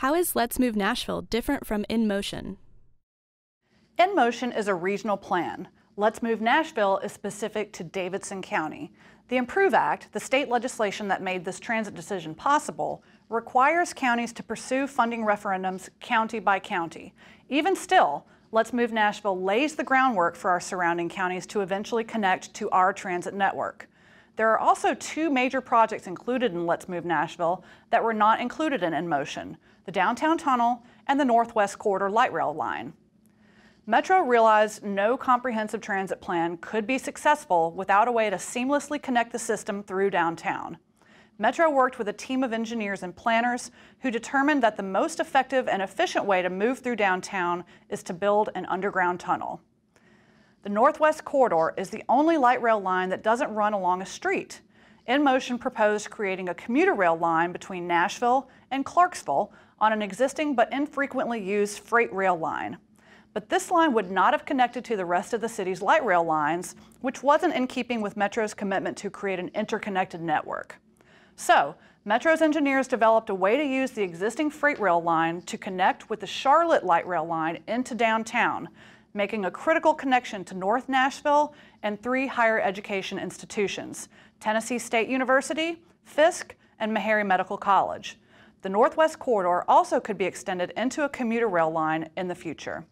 How is Let's Move Nashville different from In Motion? In Motion is a regional plan. Let's Move Nashville is specific to Davidson County. The IMPROVE Act, the state legislation that made this transit decision possible, requires counties to pursue funding referendums county by county. Even still, Let's Move Nashville lays the groundwork for our surrounding counties to eventually connect to our transit network. There are also two major projects included in Let's Move Nashville that were not included in In Motion: the Downtown Tunnel and the Northwest Corridor Light Rail Line. Metro realized no comprehensive transit plan could be successful without a way to seamlessly connect the system through downtown. Metro worked with a team of engineers and planners who determined that the most effective and efficient way to move through downtown is to build an underground tunnel. The Northwest Corridor is the only light rail line that doesn't run along a street. InMotion proposed creating a commuter rail line between Nashville and Clarksville on an existing but infrequently used freight rail line. But this line would not have connected to the rest of the city's light rail lines, which wasn't in keeping with Metro's commitment to create an interconnected network. So, Metro's engineers developed a way to use the existing freight rail line to connect with the Charlotte light rail line into downtown making a critical connection to North Nashville and three higher education institutions, Tennessee State University, Fisk, and Meharry Medical College. The Northwest Corridor also could be extended into a commuter rail line in the future.